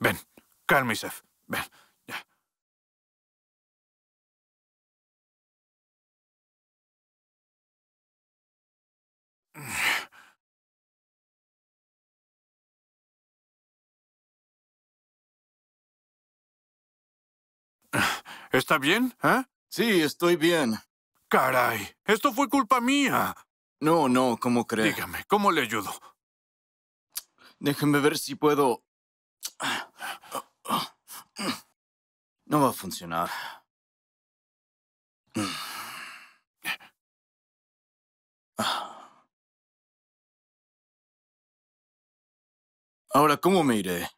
Ven, cálmese. Ven, ya. ¿Está bien? ¿Eh? Sí, estoy bien. Caray, esto fue culpa mía. No, no, ¿cómo crees. Dígame, ¿cómo le ayudo? Déjeme ver si puedo no va a funcionar. Ahora, ¿cómo me iré?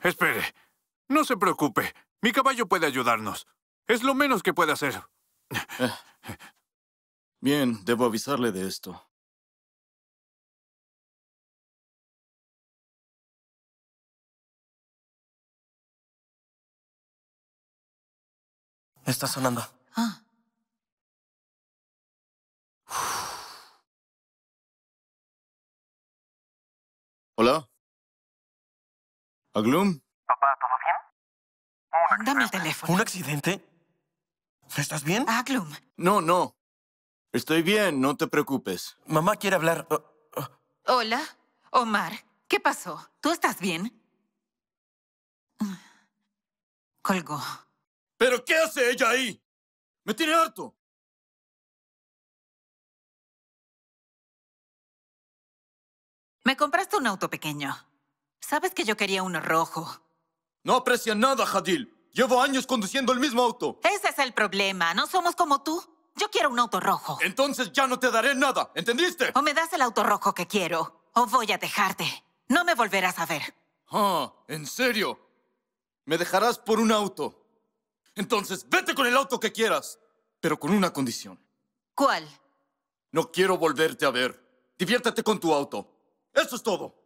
Espere. No se preocupe. Mi caballo puede ayudarnos. Es lo menos que puede hacer. Eh. Bien, debo avisarle de esto. Está sonando. Ah. Hola. Aglum. Papá, ¿todo bien? Dame el teléfono. ¿Un accidente? ¿Estás bien? Aglum. No, no. Estoy bien, no te preocupes. Mamá quiere hablar. Oh, oh. Hola, Omar. ¿Qué pasó? ¿Tú estás bien? Mm. Colgó. ¿Qué hace ella ahí? Me tiene harto. Me compraste un auto pequeño. Sabes que yo quería uno rojo. No aprecia nada, Hadil. Llevo años conduciendo el mismo auto. Ese es el problema. No somos como tú. Yo quiero un auto rojo. Entonces ya no te daré nada. ¿Entendiste? O me das el auto rojo que quiero, o voy a dejarte. No me volverás a ver. Ah, ¿en serio? ¿Me dejarás por un auto? Entonces, vete con el auto que quieras, pero con una condición. ¿Cuál? No quiero volverte a ver. Diviértete con tu auto. Eso es todo.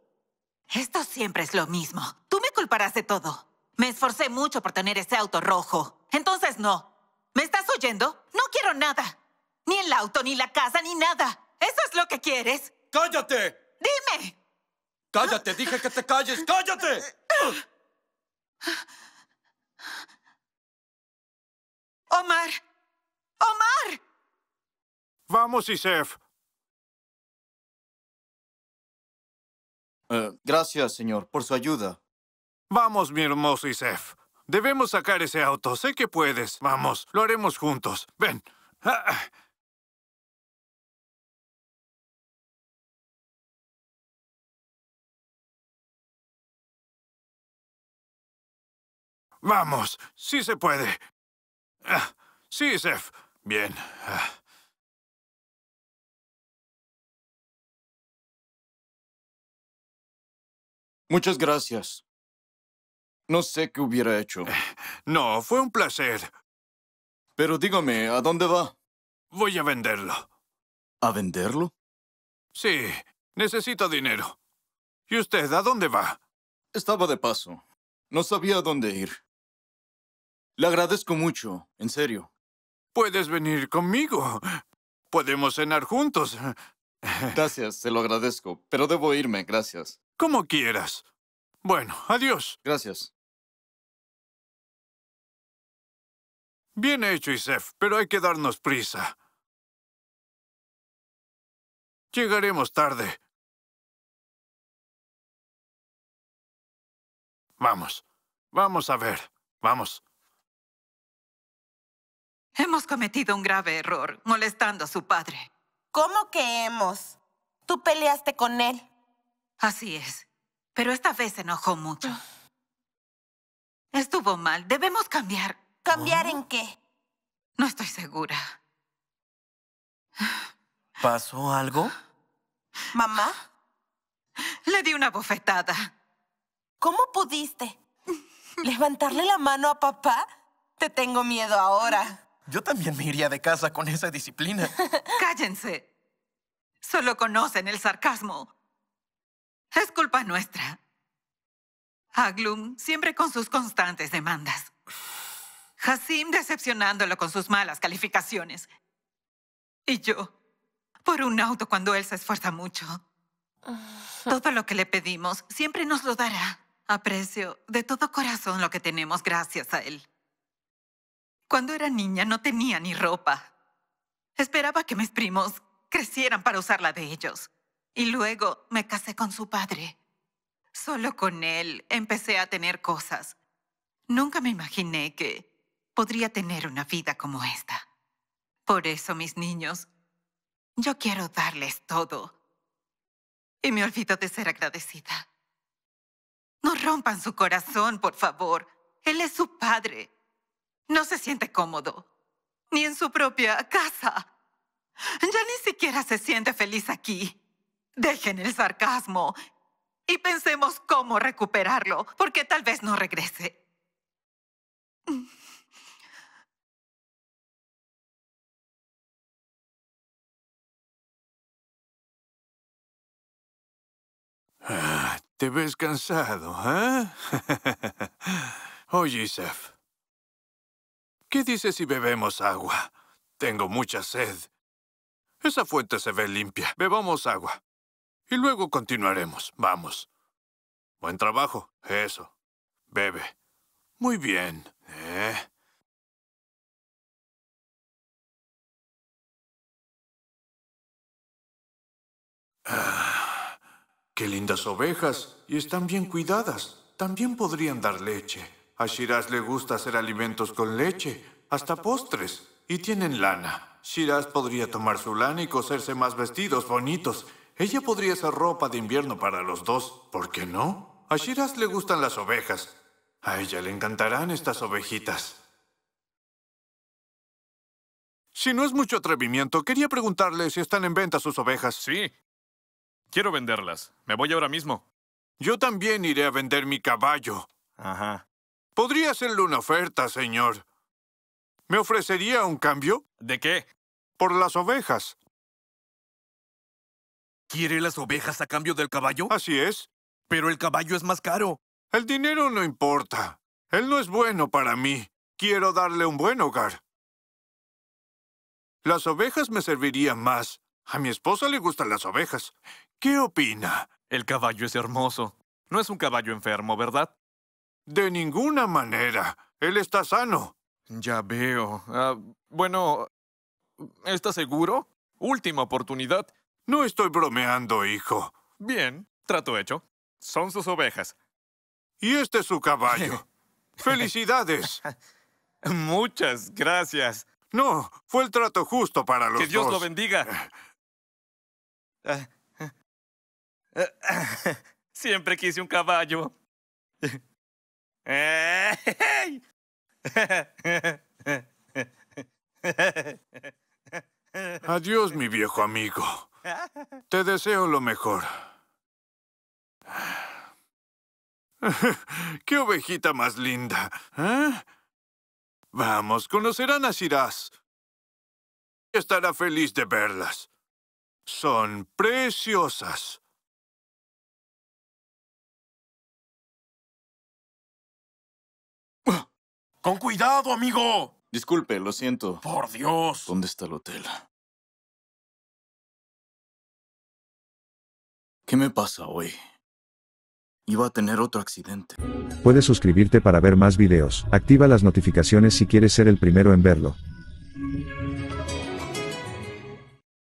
Esto siempre es lo mismo. Tú me culparás de todo. Me esforcé mucho por tener ese auto rojo. Entonces no. ¿Me estás oyendo? No quiero nada. Ni el auto, ni la casa, ni nada. ¿Eso es lo que quieres? ¡Cállate! ¡Dime! ¡Cállate! ¡Dije que te calles! ¡Cállate! ¡Omar! ¡Omar! Vamos, Isef. Eh, gracias, señor, por su ayuda. Vamos, mi hermoso Isef. Debemos sacar ese auto. Sé que puedes. Vamos, lo haremos juntos. Ven. Vamos, sí se puede. Ah, sí, Seth. Bien. Ah. Muchas gracias. No sé qué hubiera hecho. Eh, no, fue un placer. Pero dígame, ¿a dónde va? Voy a venderlo. ¿A venderlo? Sí, necesito dinero. ¿Y usted a dónde va? Estaba de paso. No sabía dónde ir. Le agradezco mucho, en serio. Puedes venir conmigo. Podemos cenar juntos. Gracias, se lo agradezco, pero debo irme, gracias. Como quieras. Bueno, adiós. Gracias. Bien hecho, Isef, pero hay que darnos prisa. Llegaremos tarde. Vamos, vamos a ver, vamos. Hemos cometido un grave error, molestando a su padre. ¿Cómo que hemos? Tú peleaste con él. Así es. Pero esta vez se enojó mucho. Estuvo mal. Debemos cambiar. ¿Cambiar en qué? No estoy segura. ¿Pasó algo? ¿Mamá? Le di una bofetada. ¿Cómo pudiste? ¿Levantarle la mano a papá? Te tengo miedo ahora. Yo también me iría de casa con esa disciplina. ¡Cállense! Solo conocen el sarcasmo. Es culpa nuestra. Aglum siempre con sus constantes demandas. Hassim decepcionándolo con sus malas calificaciones. Y yo, por un auto cuando él se esfuerza mucho. Todo lo que le pedimos siempre nos lo dará. Aprecio de todo corazón lo que tenemos gracias a él. Cuando era niña no tenía ni ropa. Esperaba que mis primos crecieran para usarla de ellos. Y luego me casé con su padre. Solo con él empecé a tener cosas. Nunca me imaginé que podría tener una vida como esta. Por eso, mis niños, yo quiero darles todo. Y me olvido de ser agradecida. No rompan su corazón, por favor. Él es su padre no se siente cómodo, ni en su propia casa. Ya ni siquiera se siente feliz aquí. Dejen el sarcasmo y pensemos cómo recuperarlo, porque tal vez no regrese. Ah, te ves cansado, ¿eh? Oye, Isaf, ¿Qué dices si bebemos agua? Tengo mucha sed. Esa fuente se ve limpia. Bebamos agua. Y luego continuaremos. Vamos. Buen trabajo. Eso. Bebe. Muy bien. ¿Eh? Ah, ¡Qué lindas ovejas! Y están bien cuidadas. También podrían dar leche. A Shiraz le gusta hacer alimentos con leche, hasta postres, y tienen lana. Shiraz podría tomar su lana y coserse más vestidos bonitos. Ella podría hacer ropa de invierno para los dos, ¿por qué no? A Shiraz le gustan las ovejas. A ella le encantarán estas ovejitas. Si no es mucho atrevimiento, quería preguntarle si están en venta sus ovejas. Sí. Quiero venderlas. Me voy ahora mismo. Yo también iré a vender mi caballo. Ajá. Podría hacerle una oferta, señor. ¿Me ofrecería un cambio? ¿De qué? Por las ovejas. ¿Quiere las ovejas a cambio del caballo? Así es. Pero el caballo es más caro. El dinero no importa. Él no es bueno para mí. Quiero darle un buen hogar. Las ovejas me servirían más. A mi esposa le gustan las ovejas. ¿Qué opina? El caballo es hermoso. No es un caballo enfermo, ¿verdad? De ninguna manera. Él está sano. Ya veo. Ah, bueno, ¿estás seguro? Última oportunidad. No estoy bromeando, hijo. Bien, trato hecho. Son sus ovejas. Y este es su caballo. ¡Felicidades! Muchas gracias. No, fue el trato justo para los dos. Que Dios lo bendiga. Siempre quise un caballo. Adiós, mi viejo amigo. Te deseo lo mejor. ¡Qué ovejita más linda! ¿eh? Vamos, conocerán a Sirás. Estará feliz de verlas. Son preciosas. ¡Con cuidado, amigo! Disculpe, lo siento. ¡Por Dios! ¿Dónde está el hotel? ¿Qué me pasa hoy? Iba a tener otro accidente. Puedes suscribirte para ver más videos. Activa las notificaciones si quieres ser el primero en verlo.